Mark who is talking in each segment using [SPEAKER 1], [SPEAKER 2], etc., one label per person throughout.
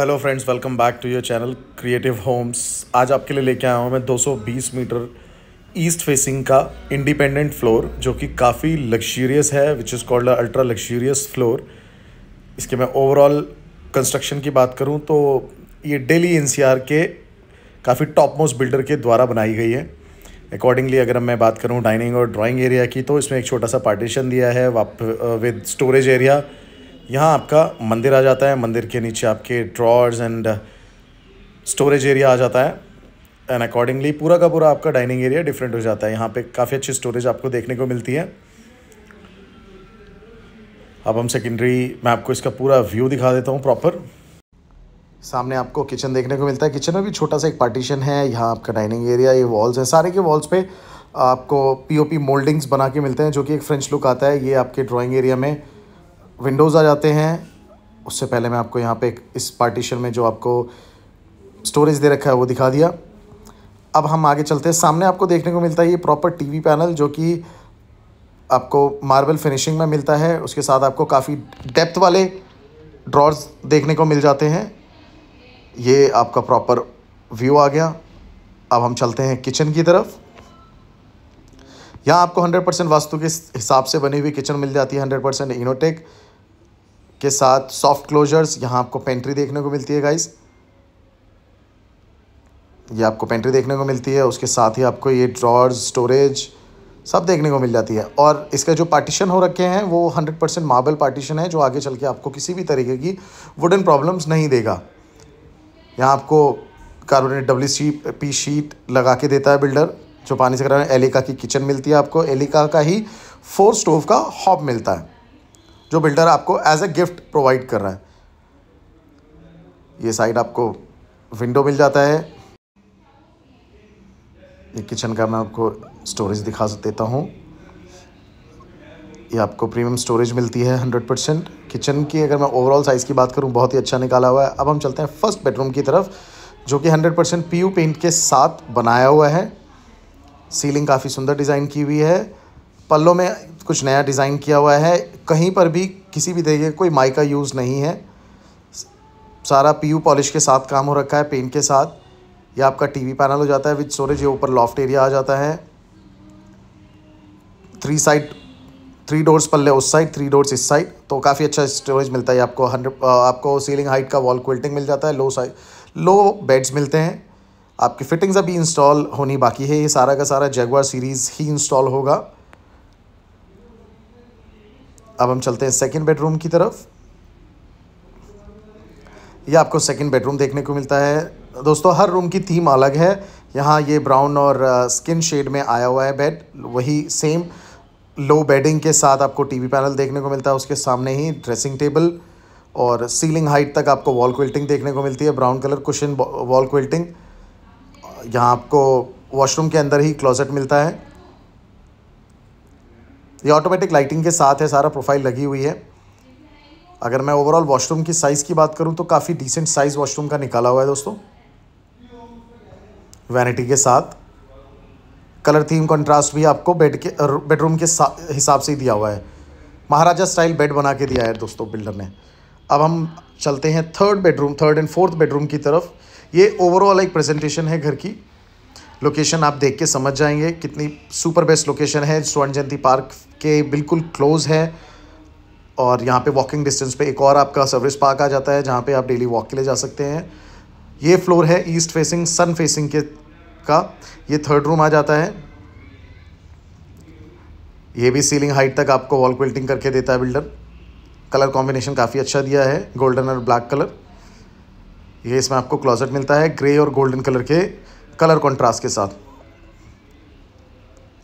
[SPEAKER 1] hello friends welcome back to your channel creative homes आज आपके लिए लेके आया हूँ मैं 220 मीटर ईस्ट फेसिंग का इंडिपेंडेंट फ्लोर जो कि काफ़ी लग्जूरियस है which is called ultra luxurious floor इसके मैं ओवरऑल कंस्ट्रक्शन की बात करूँ तो ये डेली एन के काफ़ी टॉप मोस्ट बिल्डर के द्वारा बनाई गई है अकॉर्डिंगली अगर मैं बात करूँ डाइनिंग और ड्राॅइंग एरिया की तो इसमें एक छोटा सा पार्टीशन दिया है विद स्टोरेज एरिया यहाँ आपका मंदिर आ जाता है मंदिर के नीचे आपके ड्रॉर्स एंड स्टोरेज एरिया आ जाता है एंड अकॉर्डिंगली पूरा का पूरा आपका डाइनिंग एरिया डिफरेंट हो जाता है यहाँ पे काफ़ी अच्छी स्टोरेज आपको देखने को मिलती है अब हम सेकेंडरी मैं आपको इसका पूरा व्यू दिखा देता हूँ प्रॉपर सामने आपको किचन देखने को मिलता है किचन में भी छोटा सा एक पार्टीशन है यहाँ आपका डाइनिंग एरिया ये वॉल्स हैं सारे के वॉल्स पे आपको पीओपी मोल्डिंग्स बना के मिलते हैं जो कि एक फ्रेंच लुक आता है ये आपके ड्राइंग एरिया में विंडोज़ आ जाते हैं उससे पहले मैं आपको यहाँ पे इस पार्टीशन में जो आपको स्टोरेज दे रखा है वो दिखा दिया अब हम आगे चलते हैं सामने आपको देखने को मिलता है ये प्रॉपर टीवी पैनल जो कि आपको मार्बल फिनिशिंग में मिलता है उसके साथ आपको काफ़ी डेप्थ वाले ड्रॉर्स देखने को मिल जाते हैं ये आपका प्रॉपर व्यू आ गया अब हम चलते हैं किचन की तरफ यहाँ आपको 100 परसेंट वास्तु के हिसाब से बनी हुई किचन मिल जाती है 100 परसेंट इनोटेक के साथ सॉफ्ट क्लोजर्स यहाँ आपको पेंट्री देखने को मिलती है गाइस ये आपको पेंट्री देखने को मिलती है उसके साथ ही आपको ये ड्रॉर्स स्टोरेज सब देखने को मिल जाती है और इसका जो पार्टीशन हो रखे हैं वो हंड्रेड परसेंट मार्बल पार्टीशन है जो आगे चल के आपको किसी भी तरीके की वुडन प्रॉब्लम्स नहीं देगा यहाँ आपको carbonate W C P sheet लगा के देता है बिल्डर जो पानी से करा एलिका की किचन मिलती है आपको एलिका का ही फोर स्टोव का हॉब मिलता है जो बिल्डर आपको एज ए गिफ्ट प्रोवाइड कर रहा है ये साइड आपको विंडो मिल जाता है ये किचन का मैं आपको स्टोरेज दिखा देता हूँ ये आपको प्रीमियम स्टोरेज मिलती है 100 परसेंट किचन की अगर मैं ओवरऑल साइज़ की बात करूँ बहुत ही अच्छा निकाला हुआ है अब हम चलते हैं फर्स्ट बेडरूम की तरफ जो कि 100 परसेंट पी पेंट के साथ बनाया हुआ है सीलिंग काफ़ी सुंदर डिज़ाइन की हुई है पल्लों में कुछ नया डिज़ाइन किया हुआ है कहीं पर भी किसी भी तरीके कोई माई का यूज़ नहीं है सारा पी पॉलिश के साथ काम हो रखा है पेंट के साथ या आपका टीवी पैनल हो जाता है विथ स्टोरेज ये ऊपर लॉफ्ट एरिया आ जाता है थ्री साइड थ्री डोर्स पल्ले उस साइड थ्री डोर्स इस साइड तो काफ़ी अच्छा स्टोरेज मिलता है आपको हंड्रेड आपको सीलिंग हाइट का वॉल क्विल्टिंग मिल जाता है लो साइड लो बेड्स मिलते हैं आपकी फ़िटिंग्स अभी इंस्टॉल होनी बाकी है ये सारा का सारा जगवार सीरीज़ ही इंस्टॉल होगा अब हम चलते हैं सेकेंड बेडरूम की तरफ ये आपको सेकेंड बेडरूम देखने को मिलता है दोस्तों हर रूम की थीम अलग है यहाँ ये ब्राउन और स्किन uh, शेड में आया हुआ है बेड वही सेम लो बेडिंग के साथ आपको टीवी पैनल देखने को मिलता है उसके सामने ही ड्रेसिंग टेबल और सीलिंग हाइट तक आपको वॉल क्विल्टिंग देखने को मिलती है brown colour cushion wall quilting यहाँ आपको वॉशरूम के अंदर ही क्लोजेट मिलता है ये ऑटोमेटिक लाइटिंग के साथ है सारा प्रोफाइल लगी हुई है अगर मैं ओवरऑल वॉशरूम की साइज़ की बात करूँ तो काफ़ी डिसेंट साइज़ वॉशरूम का निकाला हुआ है दोस्तों वैनिटी के साथ कलर थीम कंट्रास्ट भी आपको बेड के बेडरूम के हिसाब से ही दिया हुआ है महाराजा स्टाइल बेड बना के दिया है दोस्तों बिल्डर ने अब हम चलते हैं third bedroom third and fourth bedroom की तरफ ये ओवरऑल एक प्रेजेंटेशन है घर की लोकेशन आप देख के समझ जाएंगे कितनी सुपर बेस्ट लोकेशन है स्वर्ण जयंती पार्क के बिल्कुल क्लोज है और यहाँ पे वॉकिंग डिस्टेंस पे एक और आपका सर्विस पार्क आ जाता है जहाँ पे आप डेली वॉक के लिए जा सकते हैं ये फ्लोर है ईस्ट फेसिंग सन फेसिंग के का ये थर्ड रूम आ जाता है ये भी सीलिंग हाइट तक आपको वॉल क्विल्टिंग करके देता है बिल्डर कलर कॉम्बिनेशन काफ़ी अच्छा दिया है गोल्डन और ब्लैक कलर ये इसमें आपको क्लॉजेट मिलता है ग्रे और गोल्डन कलर के कलर कंट्रास्ट के साथ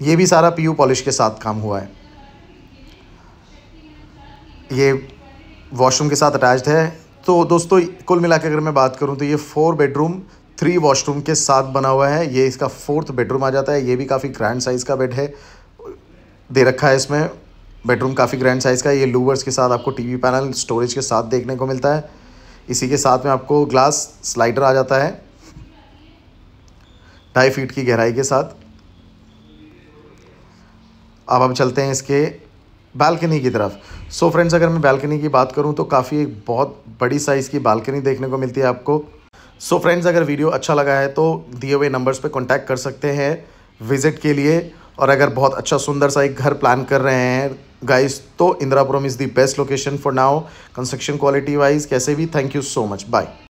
[SPEAKER 1] ये भी सारा पीयू पॉलिश के साथ काम हुआ है ये वॉशरूम के साथ अटैच्ड है तो दोस्तों कुल मिला अगर मैं बात करूँ तो ये फोर बेडरूम थ्री वॉशरूम के साथ बना हुआ है ये इसका फोर्थ बेडरूम आ जाता है ये भी काफ़ी ग्रैंड साइज़ का बेड है दे रखा है इसमें बेडरूम काफ़ी ग्रैंड साइज़ का ये लूवर्स के साथ आपको टीवी पैनल स्टोरेज के साथ देखने को मिलता है इसी के साथ में आपको ग्लास स्लाइडर आ जाता है ढाई फीट की गहराई के साथ अब हम चलते हैं इसके बालकनी की तरफ सो so फ्रेंड्स अगर मैं बालकनी की बात करूं तो काफ़ी एक बहुत बड़ी साइज़ की बालकनी देखने को मिलती है आपको सो so फ्रेंड्स अगर वीडियो अच्छा लगा है तो दिए हुए नंबर्स पे कांटेक्ट कर सकते हैं विज़िट के लिए और अगर बहुत अच्छा सुंदर सा एक घर प्लान कर रहे हैं गाइस तो Indirapuram is the best location for now construction quality wise कैसे भी thank you so much bye